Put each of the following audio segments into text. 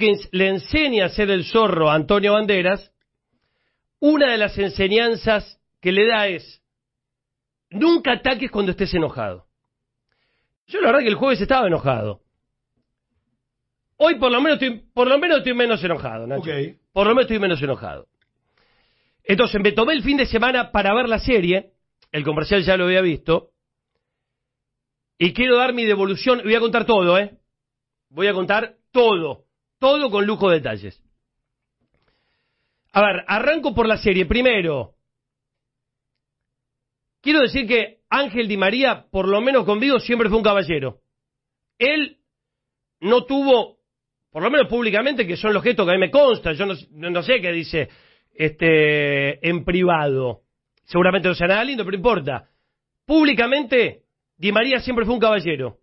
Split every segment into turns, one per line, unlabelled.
que le enseña a ser el zorro a Antonio Banderas, una de las enseñanzas que le da es, nunca ataques cuando estés enojado. Yo la verdad que el jueves estaba enojado. Hoy por lo menos estoy, por lo menos estoy menos enojado, Nacho. Por lo menos estoy menos enojado. Entonces me tomé el fin de semana para ver la serie, el comercial ya lo había visto, y quiero dar mi devolución, voy a contar todo, ¿eh? Voy a contar todo. Todo con lujo de detalles. A ver, arranco por la serie. Primero, quiero decir que Ángel Di María, por lo menos conmigo, siempre fue un caballero. Él no tuvo, por lo menos públicamente, que son los gestos que a mí me consta, yo no, sé qué dice este, en privado. Seguramente no sea nada lindo, pero importa. Públicamente, Di María siempre fue un caballero.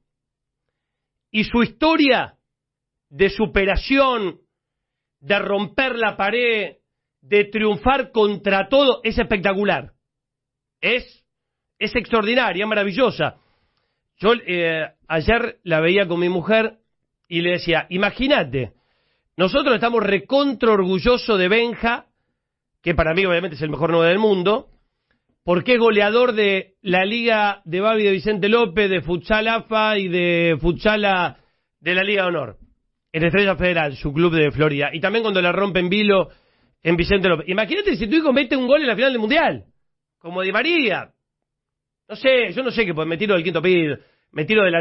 Y su historia de superación, de romper la pared, de triunfar contra todo, es espectacular. Es, es extraordinaria, maravillosa. Yo eh, ayer la veía con mi mujer y le decía, imagínate, nosotros estamos recontro orgulloso de Benja, que para mí obviamente es el mejor nuevo del mundo, porque es goleador de la Liga de Babi de Vicente López, de Futsal AFA y de Futsal de la Liga de Honor en Estrella Federal, su club de Florida, y también cuando la rompen Vilo en Vicente López. Imagínate si tu hijo mete un gol en la final del Mundial, como Di María. No sé, yo no sé qué, pues me tiro del quinto piso, me tiro de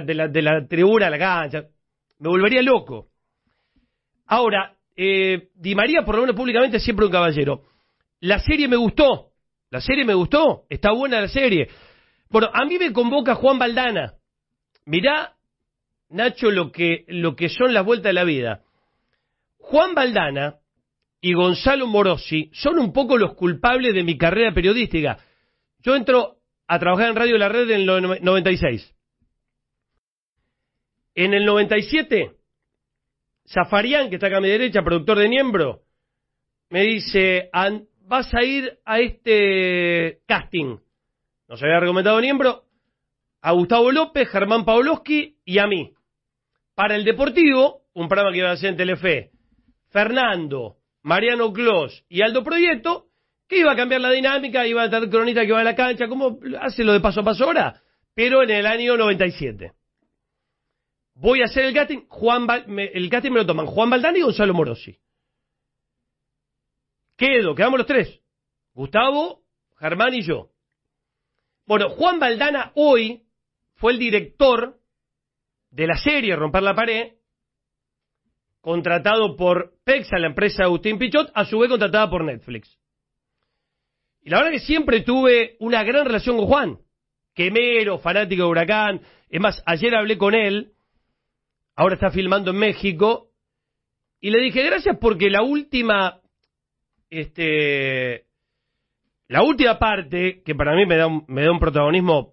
la, tribuna a la cancha, me volvería loco. Ahora, eh, Di María, por lo menos públicamente, es siempre un caballero. La serie me gustó, la serie me gustó, está buena la serie. Bueno, a mí me convoca Juan Baldana. Mirá Nacho, lo que, lo que son las vueltas de la vida. Juan Baldana y Gonzalo Morosi son un poco los culpables de mi carrera periodística. Yo entro a trabajar en Radio La Red en el 96. En el 97, Zafarián, que está acá a mi derecha, productor de Niembro, me dice, vas a ir a este casting. Nos había recomendado Niembro a Gustavo López, Germán Pavlovsky y a mí para el Deportivo, un programa que iban a hacer en Telefe, Fernando, Mariano Clos y Aldo Proyecto, que iba a cambiar la dinámica, iba a estar cronista que va a la cancha, como hace lo de paso a paso ahora, pero en el año 97. Voy a hacer el casting, Juan el casting me lo toman Juan baldani y Gonzalo Morosi. Quedo, quedamos los tres. Gustavo, Germán y yo. Bueno, Juan Baldana hoy fue el director de la serie Romper la Pared, contratado por Pexa, la empresa Agustín Pichot, a su vez contratada por Netflix. Y la verdad que siempre tuve una gran relación con Juan, quemero, fanático de Huracán. Es más, ayer hablé con él, ahora está filmando en México, y le dije gracias porque la última, este, la última parte, que para mí me da un, me da un protagonismo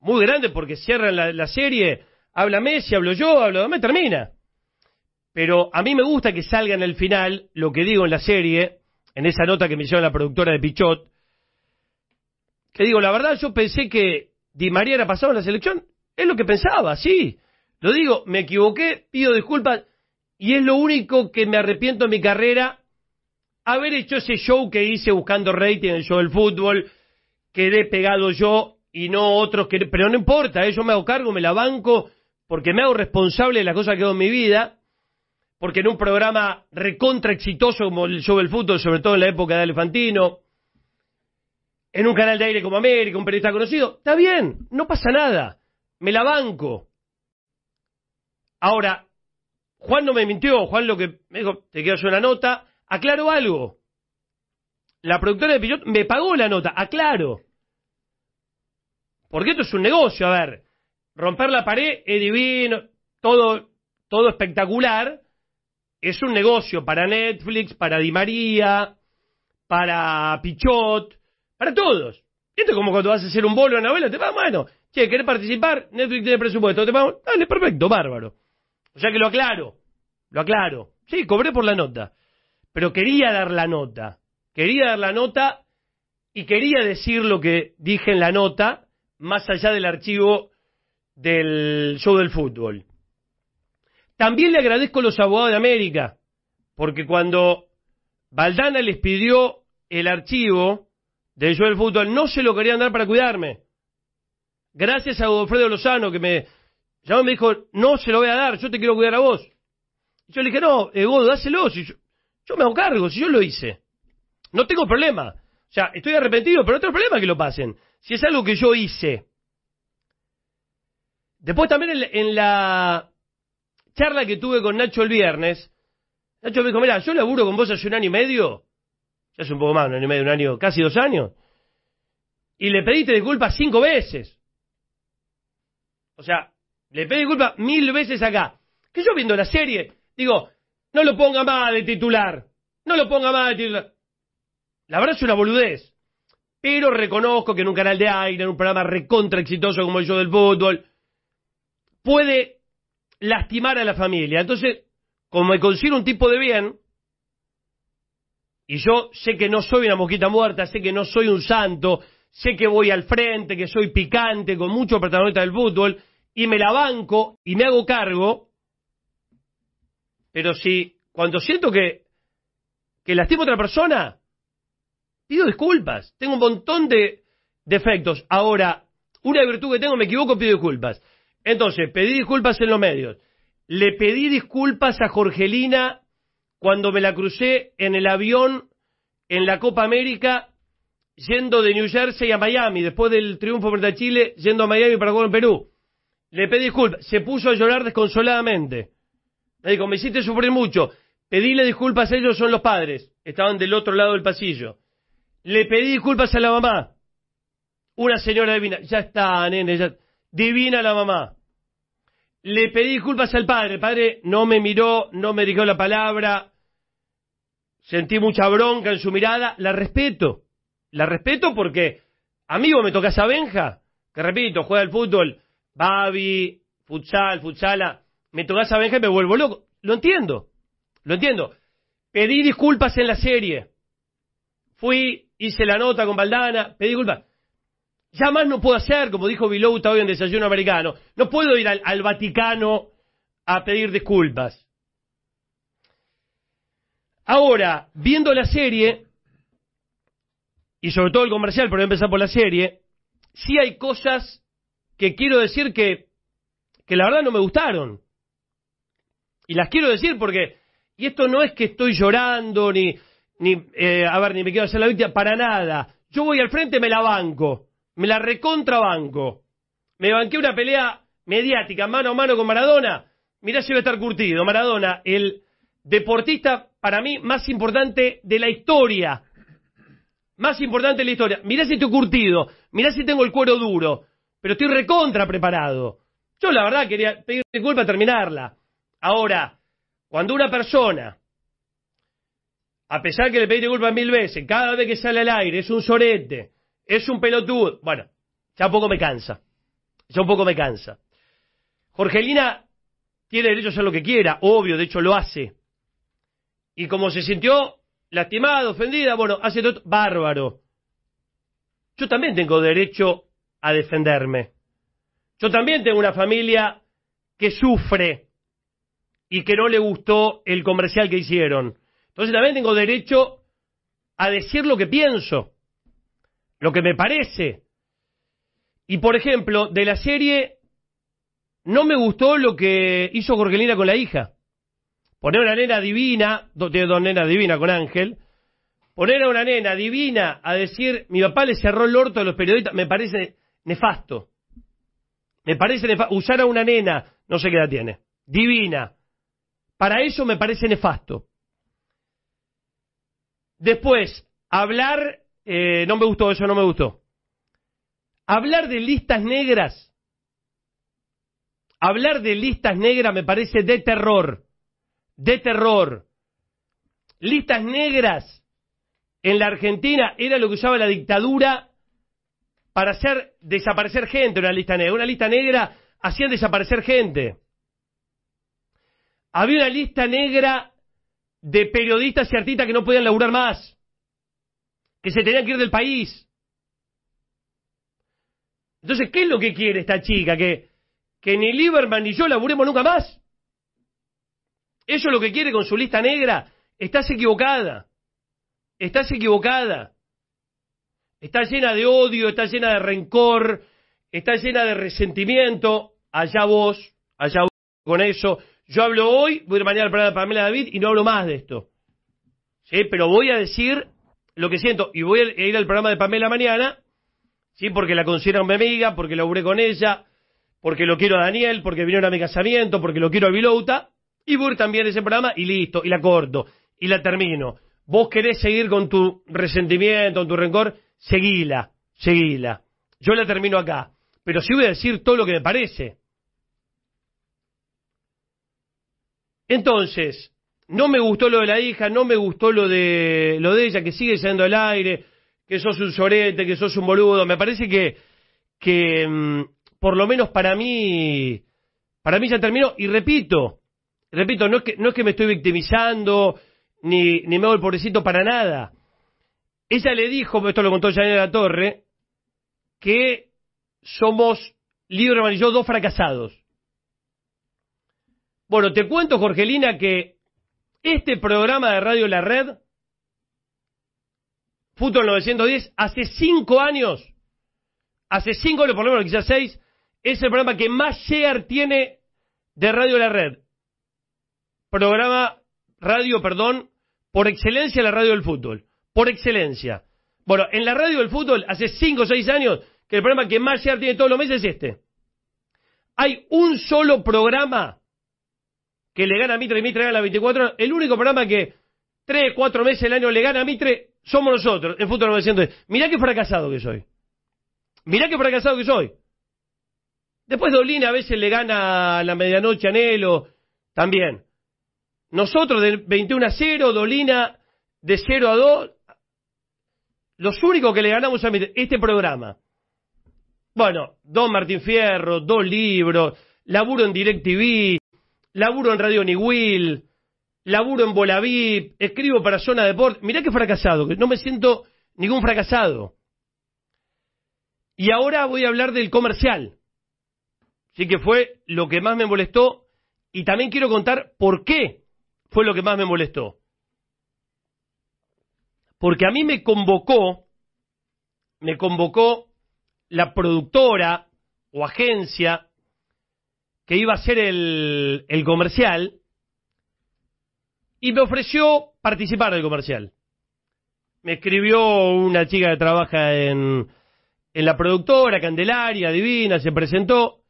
muy grande porque cierra la serie, háblame, si hablo yo, hablo me termina. Pero a mí me gusta que salga en el final lo que digo en la serie, en esa nota que me hicieron la productora de Pichot, que digo, la verdad yo pensé que Di María era pasado en la selección, es lo que pensaba, sí. Lo digo, me equivoqué, pido disculpas, y es lo único que me arrepiento en mi carrera, haber hecho ese show que hice buscando rating en el show del fútbol, quedé pegado yo y no otros que... Pero no importa, ¿eh? yo me hago cargo, me la banco, porque me hago responsable de las cosas que hago en mi vida, porque en un programa recontra exitoso como el show del fútbol, sobre todo en la época de Elefantino, en un canal de aire como América, un periodista conocido, está bien, no pasa nada, me la banco. Ahora, Juan no me mintió, Juan lo que me dijo, te hacer una nota, aclaro algo. La productora de Piloto me pagó la nota, aclaro. Porque esto es un negocio, a ver. Romper la pared es divino, todo, todo espectacular. Es un negocio para Netflix, para Di María, para Pichot, para todos. Esto es como cuando vas a hacer un bolo de novela, te va, bueno, Che, ¿querés participar? Netflix tiene presupuesto, te vas, Dale, perfecto, bárbaro. O sea que lo aclaro, lo aclaro. Sí, cobré por la nota, pero quería dar la nota. Quería dar la nota y quería decir lo que dije en la nota, más allá del archivo del show del fútbol. También le agradezco a los abogados de América, porque cuando Valdana les pidió el archivo del show del fútbol, no se lo querían dar para cuidarme. Gracias a Godofredo Lozano, que me llamó y me dijo, no se lo voy a dar, yo te quiero cuidar a vos. yo le dije, no, eh, Godo, dáselo, yo, yo me hago cargo, si yo lo hice. No tengo problema. O sea, estoy arrepentido, pero no tengo problema que lo pasen. Si es algo que yo hice. Después también en, la charla que tuve con Nacho el viernes, Nacho me dijo, mira, yo laburo con vos hace un año y medio, ya hace un poco más, un año y medio, un año, casi dos años, y le pediste disculpas cinco veces. O sea, le pedí disculpas mil veces acá. Que yo viendo la serie, digo, no lo ponga más de titular, no lo ponga más de titular. La verdad es una boludez. Pero reconozco que en un canal de aire, en un programa recontra exitoso como el show del fútbol, puede lastimar a la familia. Entonces, como me considero un tipo de bien, y yo sé que no soy una mosquita muerta, sé que no soy un santo, sé que voy al frente, que soy picante, con mucho protagonista del fútbol, y me la banco y me hago cargo, pero si cuando siento que, que lastimo a otra persona, pido disculpas. Tengo un montón de defectos. Ahora, una virtud que tengo, me equivoco, pido disculpas. Entonces, pedí disculpas en los medios. Le pedí disculpas a Jorgelina cuando me la crucé en el avión en la Copa América yendo de New Jersey a Miami, después del triunfo frente a Chile, yendo a Miami para jugar en Perú. Le pedí disculpas. Se puso a llorar desconsoladamente. Le digo, me hiciste sufrir mucho. Pedíle disculpas a ellos, son los padres. Estaban del otro lado del pasillo. Le pedí disculpas a la mamá. Una señora divina. Ya está, nene, ya divina la mamá. Le pedí disculpas al padre, el padre no me miró, no me dijo la palabra, sentí mucha bronca en su mirada, la respeto, la respeto porque, amigo, me toca esa Benja, que repito, juega al fútbol, Babi, futsal, futsala, me toca a Benja y me vuelvo loco, lo entiendo, lo entiendo. Pedí disculpas en la serie, fui, hice la nota con Baldana, pedí disculpas. Ya más no puedo hacer, como dijo está hoy en Desayuno Americano. No puedo ir al, Vaticano a pedir disculpas. Ahora, viendo la serie, y sobre todo el comercial, pero voy a empezar por la serie, sí hay cosas que quiero decir que, que la verdad no me gustaron. Y las quiero decir porque, y esto no es que estoy llorando, ni, ni eh, a ver, ni me quiero hacer la víctima, para nada. Yo voy al frente, me la banco me la recontrabanco. Me banqué una pelea mediática, mano a mano con Maradona. Mirá si va a estar curtido. Maradona, el deportista para mí más importante de la historia. Más importante de la historia. Mirá si estoy curtido. Mirá si tengo el cuero duro. Pero estoy recontra preparado. Yo la verdad quería pedir disculpas a terminarla. Ahora, cuando una persona, a pesar que le pedí disculpas mil veces, cada vez que sale al aire es un sorete, es un pelotudo. Bueno, ya un poco me cansa. Ya un poco me cansa. Jorgelina tiene derecho a hacer lo que quiera, obvio, de hecho lo hace. Y como se sintió lastimada, ofendida, bueno, hace todo bárbaro. Yo también tengo derecho a defenderme. Yo también tengo una familia que sufre y que no le gustó el comercial que hicieron. Entonces también tengo derecho a decir lo que pienso. Lo que me parece. Y por ejemplo, de la serie, no me gustó lo que hizo Jorgelina con la hija. Poner a una nena divina, tiene dos nenas divinas con Ángel, poner a una nena divina a decir, mi papá le cerró el orto a los periodistas, me parece nefasto. Me parece nefasto. Usar a una nena, no sé qué la tiene, divina. Para eso me parece nefasto. Después, hablar eh, no me gustó, eso no me gustó. Hablar de listas negras, hablar de listas negras me parece de terror, de terror. Listas negras en la Argentina era lo que usaba la dictadura para hacer desaparecer gente, una lista negra. Una lista negra hacía desaparecer gente. Había una lista negra de periodistas y artistas que no podían laburar más que se tenía que ir del país. Entonces, ¿qué es lo que quiere esta chica? ¿Que, que ni Lieberman ni yo la laburemos nunca más? Eso es lo que quiere con su lista negra. Estás equivocada. Estás equivocada. Está llena de odio, está llena de rencor, está llena de resentimiento. Allá vos, allá vos con eso. Yo hablo hoy, voy a ir mañana para Pamela David y no hablo más de esto. ¿Sí? Pero voy a decir lo que siento, y voy a ir al programa de Pamela mañana, ¿sí? Porque la considero mi amiga, porque laburé con ella, porque lo quiero a Daniel, porque vinieron a mi casamiento, porque lo quiero a Vilouta, y voy a ir también a ese programa y listo, y la corto, y la termino. Vos querés seguir con tu resentimiento, con tu rencor, seguila, seguila. Yo la termino acá, pero sí voy a decir todo lo que me parece. Entonces, no me gustó lo de la hija, no me gustó lo de, lo de ella, que sigue siendo el aire, que sos un sorete, que sos un boludo. Me parece que, que mm, por lo menos para mí, para mí ya terminó. Y repito, repito, no es que, no es que me estoy victimizando, ni, me hago el pobrecito para nada. Ella le dijo, esto lo contó la Torre, que somos, Libre y yo, dos fracasados. Bueno, te cuento, Jorgelina, que este programa de Radio La Red, Fútbol 910, hace cinco años, hace cinco años, por lo menos quizás seis, es el programa que más share tiene de Radio La Red. Programa, radio, perdón, por excelencia la radio del fútbol. Por excelencia. Bueno, en la radio del fútbol, hace cinco o seis años, que el programa que más share tiene todos los meses es este. Hay un solo programa que le gana a Mitre y Mitre gana a 24 El único programa que tres, cuatro meses del año le gana a Mitre somos nosotros en Futuro 900. Mirá qué fracasado que soy. Mirá qué fracasado que soy. Después Dolina a veces le gana a la medianoche Anhelo también. Nosotros del 21 a 0, Dolina de 0 a 2. Los únicos que le ganamos a Mitre, este programa. Bueno, Don Martín Fierro, dos libros, laburo en DirecTV, laburo en Radio Niwil, laburo en Bolavip, escribo para Zona Deport. Mirá que fracasado, que no me siento ningún fracasado. Y ahora voy a hablar del comercial. Sí que fue lo que más me molestó y también quiero contar por qué fue lo que más me molestó. Porque a mí me convocó, me convocó la productora o agencia que iba a ser el, comercial y me ofreció participar del comercial. Me escribió una chica que trabaja en, la productora, Candelaria, Divina, se presentó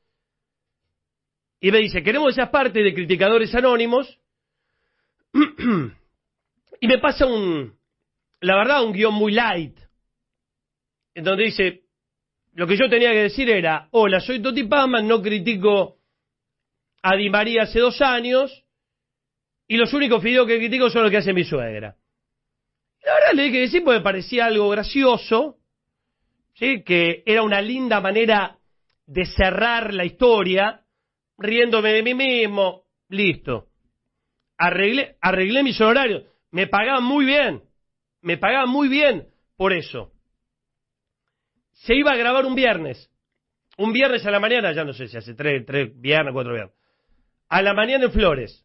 y me dice, queremos esas parte de Criticadores Anónimos. y me pasa un, la verdad, un guión muy light, en donde dice, lo que yo tenía que decir era, hola, soy Toti Pama, no critico a María hace dos años y los únicos fideos que critico son los que hace mi suegra. La verdad le dije que sí, porque parecía algo gracioso, ¿sí? que era una linda manera de cerrar la historia, riéndome de mí mismo, listo. Arreglé, arreglé mis horarios, me pagaban muy bien, me pagaban muy bien por eso. Se iba a grabar un viernes, un viernes a la mañana, ya no sé si hace tres, tres viernes, cuatro viernes a la mañana en Flores.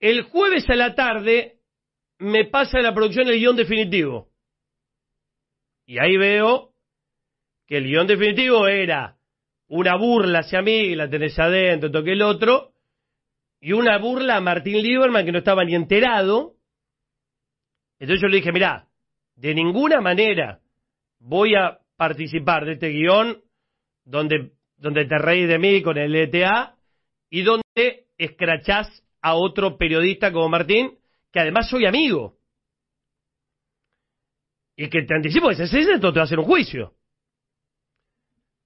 El jueves a la tarde me pasa la producción el guión definitivo. Y ahí veo que el guión definitivo era una burla hacia mí, la tenés adentro, toqué el otro, y una burla a Martín Lieberman que no estaba ni enterado. Entonces yo le dije, mirá, de ninguna manera voy a participar de este guión donde, donde te reís de mí con el ETA y donde escrachás a otro periodista como Martín, que además soy amigo. Y que te anticipo que entonces te va a hacer un juicio.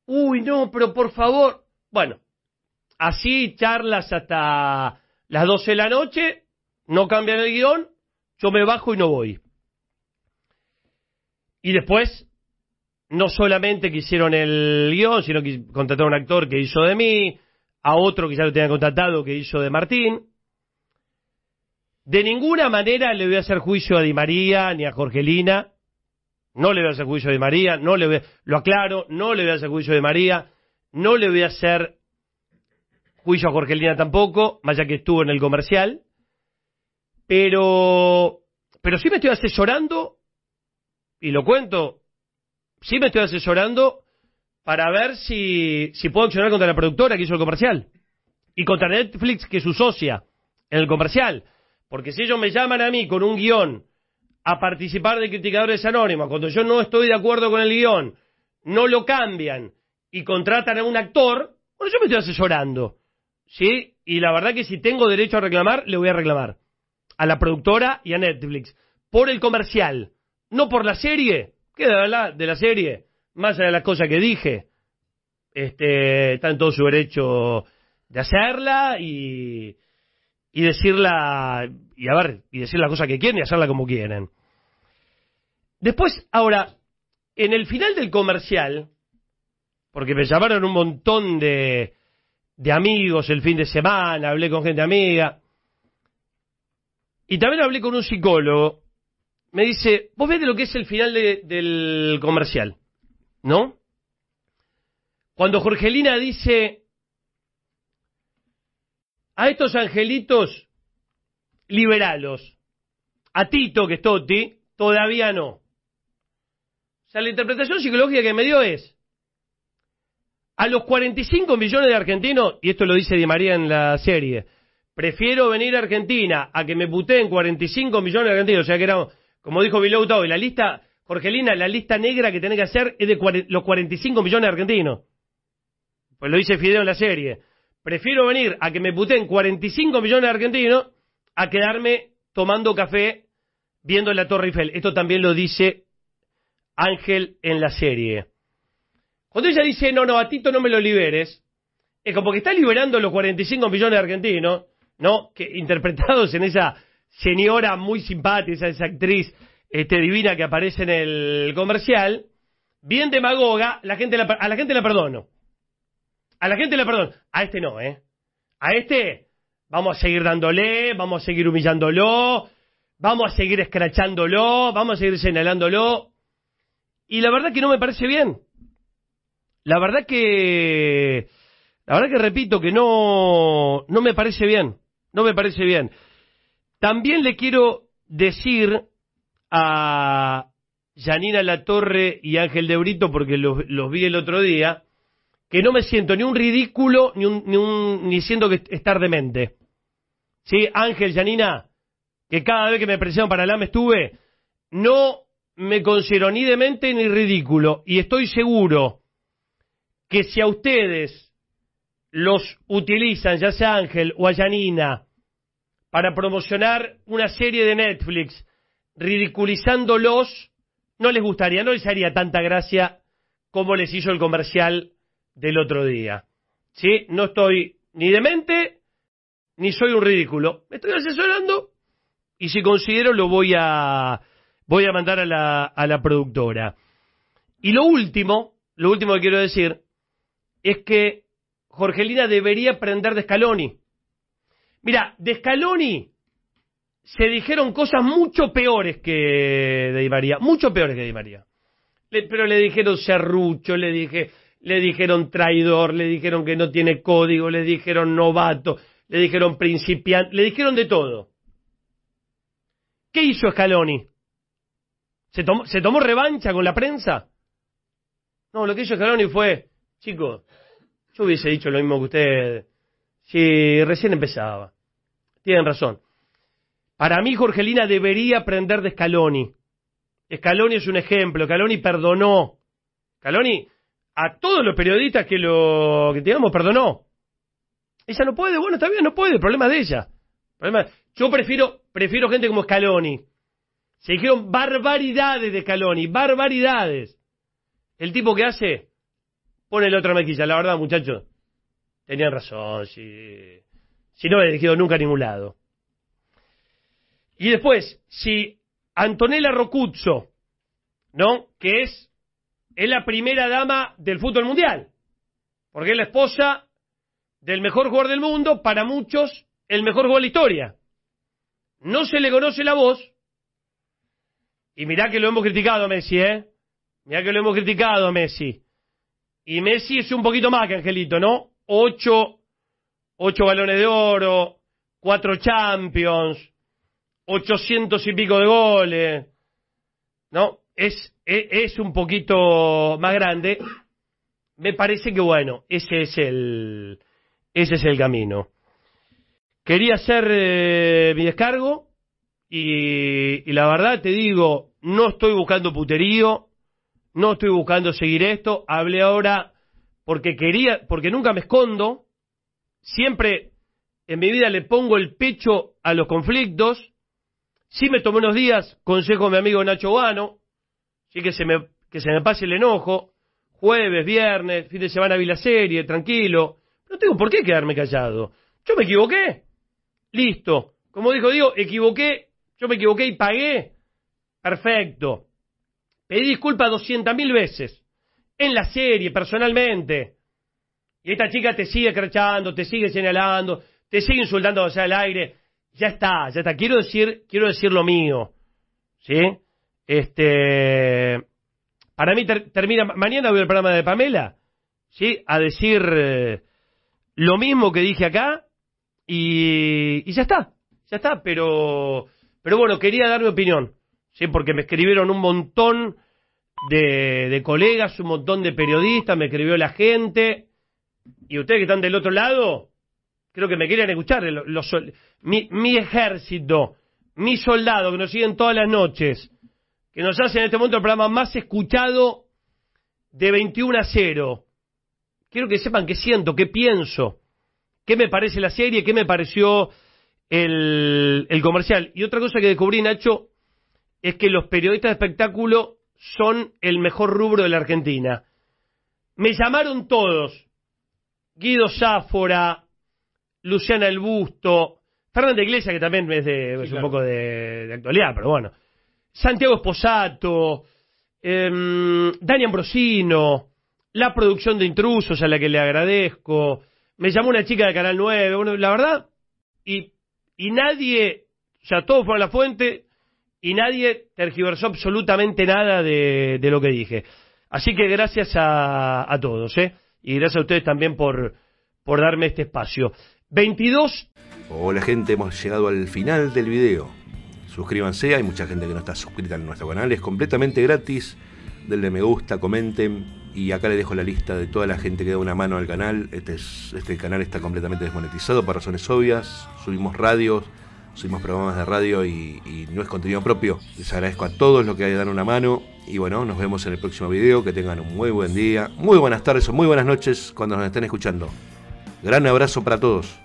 Uy, no, pero por favor. Bueno, así charlas hasta las 12 de la noche, no cambian el guión, yo me bajo y no voy. Y después, no solamente quisieron el guión, sino que contrataron a un actor que hizo de mí, a otro que ya lo tenía contratado que hizo de Martín. De ninguna manera le voy a hacer juicio a Di María ni a Jorgelina. No le voy a hacer juicio a Di María, no le voy lo aclaro, no le voy a hacer juicio a Di María, no le voy a hacer juicio a Jorgelina tampoco, más ya que estuvo en el comercial. Pero, pero sí me estoy asesorando, y lo cuento, sí me estoy asesorando para ver si, puedo accionar contra la productora que hizo el comercial y contra Netflix que es su socia en el comercial. Porque si ellos me llaman a mí con un guión a participar de Criticadores Anónimos, cuando yo no estoy de acuerdo con el guión, no lo cambian y contratan a un actor, bueno, yo me estoy asesorando. ¿Sí? Y la verdad que si tengo derecho a reclamar, le voy a reclamar. A la productora y a Netflix. Por el comercial. No por la serie. ¿Qué de la, de la serie? más allá de las cosas que dije, este, está en todo su derecho de hacerla y, decirla, y ver, y decir la cosa que quieren y hacerla como quieren. Después, ahora, en el final del comercial, porque me llamaron un montón de, amigos el fin de semana, hablé con gente amiga, y también hablé con un psicólogo, me dice, vos ves de lo que es el final del comercial. ¿no? Cuando Jorgelina dice, a estos angelitos, liberalos, a Tito, que es Totti, todavía no. O sea, la interpretación psicológica que me dio es, a los 45 millones de argentinos, y esto lo dice Di María en la serie, prefiero venir a Argentina a que me puteen 45 millones de argentinos, o sea que era, como dijo Tau y la lista Jorgelina, la lista negra que tenés que hacer es de los 45 millones de argentinos. Pues lo dice Fideo en la serie. Prefiero venir a que me puten 45 millones de argentinos a quedarme tomando café viendo la Torre Eiffel. Esto también lo dice Ángel en la serie. Cuando ella dice, no, no, a Tito no me lo liberes, es como que está liberando los 45 millones de argentinos, ¿no? Que interpretados en esa señora muy simpática, esa actriz este divina que aparece en el comercial, bien demagoga, la gente a la gente la perdono. A la gente la perdono. A este no, ¿eh? A este vamos a seguir dándole, vamos a seguir humillándolo, vamos a seguir escrachándolo, vamos a seguir señalándolo. Y la verdad que no me parece bien. La verdad que... La verdad que repito que no, no me parece bien. No me parece bien. También le quiero decir a Yanina Latorre y Ángel de Brito, porque los, vi el otro día, que no me siento ni un ridículo, ni, ni, ni siento que estar demente. ¿Sí? Ángel, Yanina, que cada vez que me presionan para la me estuve, no me considero ni demente ni ridículo. Y estoy seguro que si a ustedes los utilizan, ya sea Ángel o a Yanina, para promocionar una serie de Netflix, ridiculizándolos, no les gustaría, no les haría tanta gracia como les hizo el comercial del otro día. ¿Sí? No estoy ni demente, ni soy un ridículo. Me estoy asesorando y si considero lo voy a, voy a mandar a la, a la productora. Y lo último, lo último que quiero decir, es que Jorgelina debería aprender de Scaloni. Mira, de Scaloni se dijeron cosas mucho peores que Di María, mucho peores que Di María. pero le dijeron serrucho, le dije, le dijeron traidor, le dijeron que no tiene código, le dijeron novato, le dijeron principiante, le dijeron de todo. ¿Qué hizo Scaloni? ¿Se tomó, ¿Se tomó revancha con la prensa? No, lo que hizo Scaloni fue, chicos, yo hubiese dicho lo mismo que usted si recién empezaba. Tienen razón para mí, Jorgelina debería aprender de Scaloni. Scaloni es un ejemplo. Scaloni perdonó. Scaloni, a todos los periodistas que lo, que digamos, perdonó. Ella no puede, bueno, está bien, no puede, problema de ella. yo prefiero, prefiero gente como Scaloni. Se dijeron barbaridades de Scaloni, barbaridades. El tipo que hace, pone la otra mejilla. La verdad, muchachos, tenían razón. Si, si no he dirigido nunca a ningún lado. Y después, si Antonella Rocuzzo, ¿no? Que es, es la primera dama del fútbol mundial, porque es la esposa del mejor jugador del mundo, para muchos el mejor jugador de la historia. No se le conoce la voz, y mirá que lo hemos criticado a Messi, ¿eh? Mirá que lo hemos criticado a Messi. Y Messi es un poquito más que Angelito, ¿no? Ocho, ocho balones de oro, cuatro champions, 800 y pico de goles, ¿no? Es, e, es, un poquito más grande. Me parece que, bueno, ese es el, ese es el camino. Quería hacer eh, mi descargo y, y la verdad te digo, no estoy buscando puterío, no estoy buscando seguir esto, hablé ahora porque quería, porque nunca me escondo, siempre en mi vida le pongo el pecho a los conflictos, Sí me tomé unos días, consejo a mi amigo Nacho sí que se me, pase el enojo, jueves, viernes, fin de semana vi la serie, tranquilo. No tengo por qué quedarme callado. Yo me equivoqué. Listo. Como dijo Diego, equivoqué, yo me equivoqué y pagué. Perfecto. Pedí disculpas mil veces. En la serie, personalmente. Y esta chica te sigue crachando, te sigue señalando, te sigue insultando hacia el aire ya está, ya está. Quiero decir, quiero decir lo mío. ¿Sí? Este. Para mí termina. Mañana voy al programa de Pamela. ¿Sí? A decir eh, lo mismo que dije acá. Y, ya está. Ya está. Pero. Pero bueno, quería dar mi opinión. ¿Sí? Porque me escribieron un montón de, colegas, un montón de periodistas, me escribió la gente. Y ustedes que están del otro lado, creo que me querían escuchar. Eh, Los, mi, ejército, mi soldado, que nos siguen todas las noches, que nos hacen en este momento el programa más escuchado de 21 a 0. Quiero que sepan qué siento, qué pienso, qué me parece la serie, qué me pareció el, comercial. Y otra cosa que descubrí, Nacho, es que los periodistas de espectáculo son el mejor rubro de la Argentina. Me llamaron todos, Guido Sáfora, Luciana El Busto, Fernando Iglesia, que también es, un poco de, actualidad, pero bueno. Santiago Esposato, em, Dani Ambrosino, la producción de Intrusos, a la que le agradezco. Me llamó una chica de Canal 9, bueno, la verdad, y, nadie, o sea, todos fueron a la fuente y nadie tergiversó absolutamente nada de, lo que dije. Así que gracias a, todos, ¿eh? Y gracias a ustedes también por, por darme este espacio. 22. Hola gente, hemos llegado al final del video. Suscríbanse, hay mucha gente que no está suscrita en nuestro canal, es completamente gratis. Denle me gusta, comenten y acá les dejo la lista de toda la gente que da una mano al canal. Este, este canal está completamente desmonetizado por razones obvias. Subimos radios, subimos programas de radio y, no es contenido propio. Les agradezco a todos los que dado una mano. Y bueno, nos vemos en el próximo video. Que tengan un muy buen día, muy buenas tardes o muy buenas noches cuando nos estén escuchando. Gran abrazo para todos.